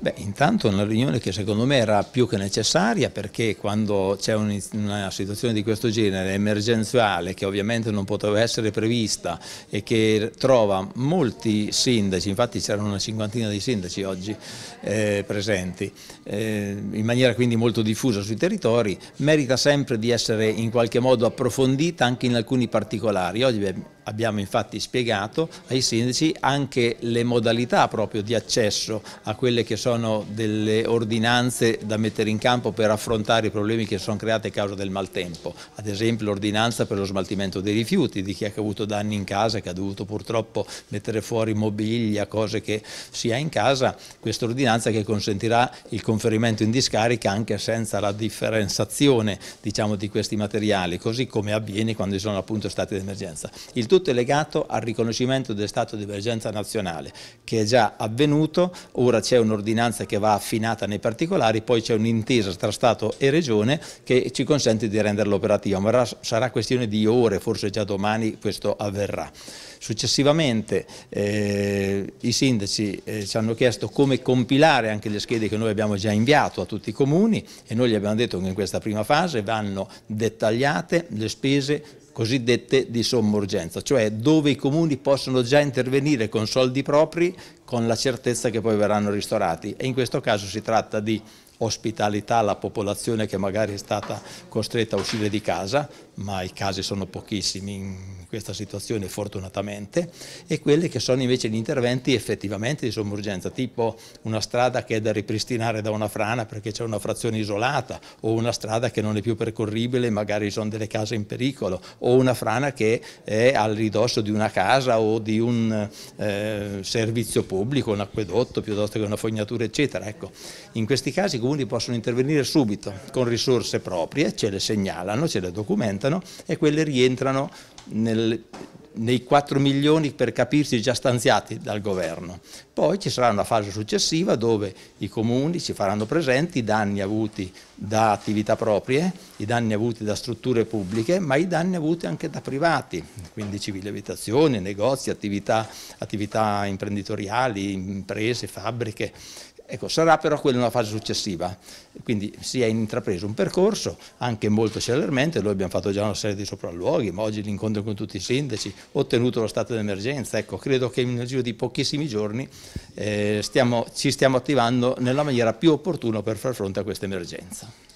Beh, intanto è una riunione che secondo me era più che necessaria perché quando c'è una situazione di questo genere emergenziale che ovviamente non poteva essere prevista e che trova molti sindaci, infatti c'erano una cinquantina di sindaci oggi eh, presenti, eh, in maniera quindi molto diffusa sui territori, merita sempre di essere in qualche modo approfondita anche in alcuni particolari. Oggi Abbiamo infatti spiegato ai sindaci anche le modalità proprio di accesso a quelle che sono delle ordinanze da mettere in campo per affrontare i problemi che sono creati a causa del maltempo, ad esempio l'ordinanza per lo smaltimento dei rifiuti di chi ha avuto danni in casa, che ha dovuto purtroppo mettere fuori mobilia, cose che si ha in casa, questa ordinanza che consentirà il conferimento in discarica anche senza la differenziazione diciamo, di questi materiali, così come avviene quando ci sono appunto stati d'emergenza. Il tutto tutto è legato al riconoscimento del stato di emergenza nazionale che è già avvenuto, ora c'è un'ordinanza che va affinata nei particolari, poi c'è un'intesa tra Stato e Regione che ci consente di renderlo operativo, ma sarà questione di ore, forse già domani questo avverrà. Successivamente eh, i sindaci eh, ci hanno chiesto come compilare anche le schede che noi abbiamo già inviato a tutti i comuni e noi gli abbiamo detto che in questa prima fase vanno dettagliate le spese cosiddette di sommorgenza, cioè dove i comuni possono già intervenire con soldi propri con la certezza che poi verranno ristorati e in questo caso si tratta di ospitalità alla popolazione che magari è stata costretta a uscire di casa, ma i casi sono pochissimi in questa situazione fortunatamente, e quelli che sono invece gli interventi effettivamente di somma urgenza, tipo una strada che è da ripristinare da una frana perché c'è una frazione isolata, o una strada che non è più percorribile, magari sono delle case in pericolo, o una frana che è al ridosso di una casa o di un eh, servizio pubblico, un acquedotto piuttosto che una fognatura eccetera. Ecco, in questi casi i comuni possono intervenire subito con risorse proprie, ce le segnalano, ce le documentano, restano e quelle rientrano nel nei 4 milioni per capirsi già stanziati dal governo. Poi ci sarà una fase successiva dove i comuni ci faranno presenti i danni avuti da attività proprie, i danni avuti da strutture pubbliche, ma i danni avuti anche da privati, quindi civili abitazioni, negozi, attività, attività imprenditoriali, imprese, fabbriche. Ecco, sarà però quella una fase successiva, quindi si è intrapreso un percorso anche molto celermente, noi abbiamo fatto già una serie di sopralluoghi, ma oggi l'incontro con tutti i sindaci, ottenuto lo stato d'emergenza. Ecco, credo che nel giro di pochissimi giorni eh, stiamo, ci stiamo attivando nella maniera più opportuna per far fronte a questa emergenza.